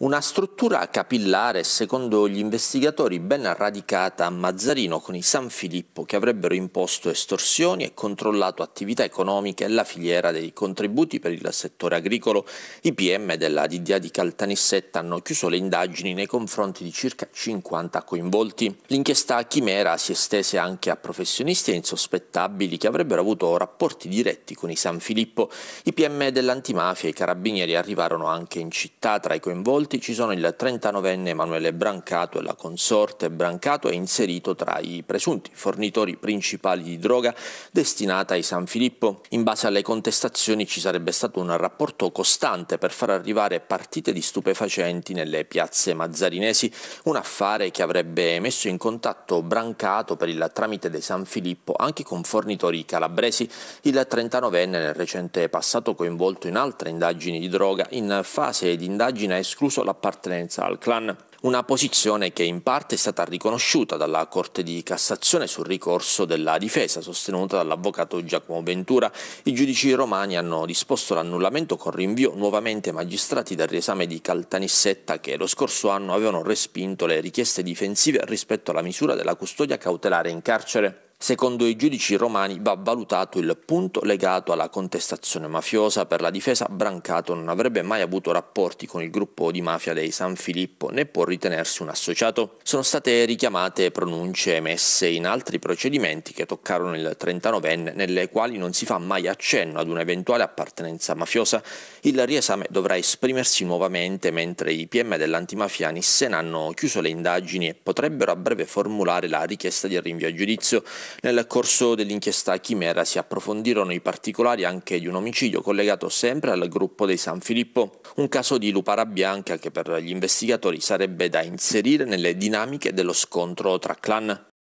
Una struttura capillare, secondo gli investigatori, ben radicata a Mazzarino con i San Filippo che avrebbero imposto estorsioni e controllato attività economiche e la filiera dei contributi per il settore agricolo. I PM della DDA di Caltanissetta hanno chiuso le indagini nei confronti di circa 50 coinvolti. L'inchiesta chimera si estese anche a professionisti e insospettabili che avrebbero avuto rapporti diretti con i San Filippo. I PM dell'antimafia e i carabinieri arrivarono anche in città tra i coinvolti coinvolti ci sono il 39enne Emanuele Brancato e la consorte Brancato è inserito tra i presunti fornitori principali di droga destinata ai San Filippo. In base alle contestazioni ci sarebbe stato un rapporto costante per far arrivare partite di stupefacenti nelle piazze mazzarinesi, un affare che avrebbe messo in contatto Brancato per il tramite dei San Filippo anche con fornitori calabresi. Il 39enne nel recente passato coinvolto in altre indagini di droga in fase di indagine ha escluso escluso l'appartenenza al clan. Una posizione che in parte è stata riconosciuta dalla Corte di Cassazione sul ricorso della difesa sostenuta dall'avvocato Giacomo Ventura. I giudici romani hanno disposto l'annullamento con rinvio nuovamente ai magistrati del riesame di Caltanissetta che lo scorso anno avevano respinto le richieste difensive rispetto alla misura della custodia cautelare in carcere. Secondo i giudici romani va valutato il punto legato alla contestazione mafiosa. Per la difesa Brancato non avrebbe mai avuto rapporti con il gruppo di mafia dei San Filippo né può ritenersi un associato. Sono state richiamate pronunce emesse in altri procedimenti che toccarono il 39enne nelle quali non si fa mai accenno ad un'eventuale appartenenza mafiosa. Il riesame dovrà esprimersi nuovamente mentre i PM dell'antimafia Nissen hanno chiuso le indagini e potrebbero a breve formulare la richiesta di rinvio a giudizio. Nel corso dell'inchiesta Chimera si approfondirono i particolari anche di un omicidio collegato sempre al gruppo dei San Filippo, un caso di lupara bianca che per gli investigatori sarebbe da inserire nelle dinamiche dello scontro tra clan.